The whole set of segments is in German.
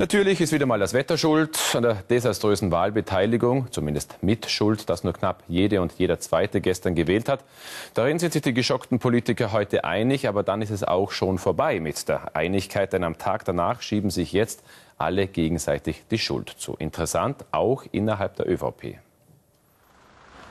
Natürlich ist wieder mal das Wetter schuld an der desaströsen Wahlbeteiligung, zumindest mit Schuld, dass nur knapp jede und jeder Zweite gestern gewählt hat. Darin sind sich die geschockten Politiker heute einig, aber dann ist es auch schon vorbei mit der Einigkeit, denn am Tag danach schieben sich jetzt alle gegenseitig die Schuld zu. Interessant, auch innerhalb der ÖVP.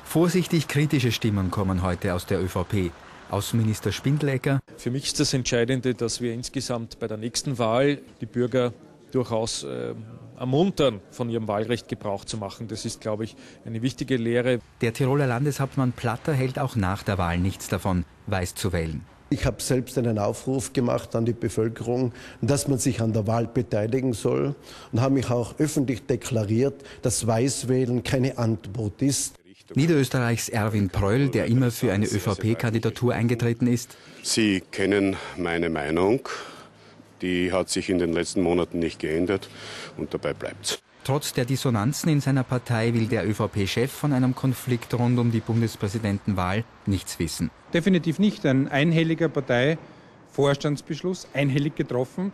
Vorsichtig kritische Stimmen kommen heute aus der ÖVP. Außenminister Spindlecker. Für mich ist das Entscheidende, dass wir insgesamt bei der nächsten Wahl die Bürger durchaus äh, ermuntern, von ihrem Wahlrecht Gebrauch zu machen. Das ist, glaube ich, eine wichtige Lehre. Der Tiroler Landeshauptmann Platter hält auch nach der Wahl nichts davon, weiß zu wählen. Ich habe selbst einen Aufruf gemacht an die Bevölkerung, dass man sich an der Wahl beteiligen soll und habe mich auch öffentlich deklariert, dass Weißwählen keine Antwort ist. Niederösterreichs Erwin Pröll, der immer für eine ÖVP-Kandidatur eingetreten ist. Sie kennen meine Meinung die hat sich in den letzten Monaten nicht geändert und dabei bleibt's. Trotz der Dissonanzen in seiner Partei will der ÖVP-Chef von einem Konflikt rund um die Bundespräsidentenwahl nichts wissen. Definitiv nicht. Ein einhelliger Parteivorstandsbeschluss, einhellig getroffen.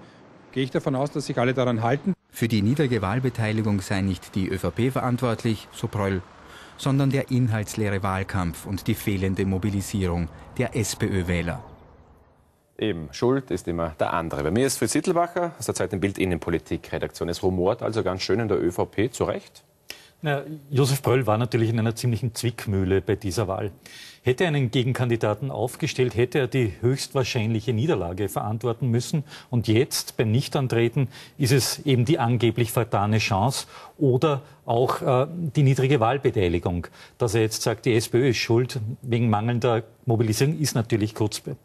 Gehe ich davon aus, dass sich alle daran halten. Für die niedrige Wahlbeteiligung sei nicht die ÖVP verantwortlich, so Pröll, sondern der inhaltsleere Wahlkampf und die fehlende Mobilisierung der SPÖ-Wähler. Eben, Schuld ist immer der andere. Bei mir ist Fritz Sittelbacher aus der Zeit im Bild Innenpolitik-Redaktion. Es rumort also ganz schön in der ÖVP, zu Recht. Na, Josef Bröll war natürlich in einer ziemlichen Zwickmühle bei dieser Wahl. Hätte er einen Gegenkandidaten aufgestellt, hätte er die höchstwahrscheinliche Niederlage verantworten müssen. Und jetzt beim Nichtantreten ist es eben die angeblich vertane Chance oder auch äh, die niedrige Wahlbeteiligung. Dass er jetzt sagt, die SPÖ ist schuld wegen mangelnder Mobilisierung, ist natürlich Kurzbe.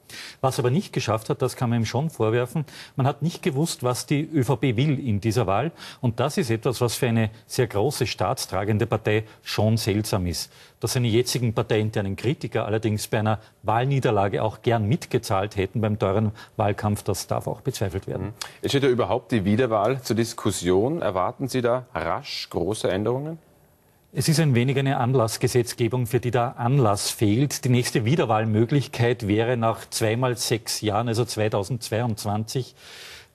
Was aber nicht geschafft hat, das kann man ihm schon vorwerfen, man hat nicht gewusst, was die ÖVP will in dieser Wahl. Und das ist etwas, was für eine sehr große staatstragende Partei schon seltsam ist dass seine jetzigen parteiinternen Kritiker allerdings bei einer Wahlniederlage auch gern mitgezahlt hätten beim teuren Wahlkampf, das darf auch bezweifelt werden. Mhm. Es steht ja überhaupt die Wiederwahl zur Diskussion. Erwarten Sie da rasch große Änderungen? Es ist ein wenig eine Anlassgesetzgebung, für die der Anlass fehlt. Die nächste Wiederwahlmöglichkeit wäre nach zweimal sechs Jahren, also 2022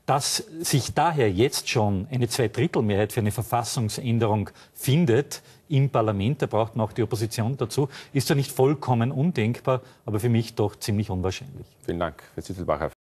dass sich daher jetzt schon eine Zweidrittelmehrheit für eine Verfassungsänderung findet im Parlament, da braucht man auch die Opposition dazu, ist zwar nicht vollkommen undenkbar, aber für mich doch ziemlich unwahrscheinlich. Vielen Dank, Herr Zittelbacher.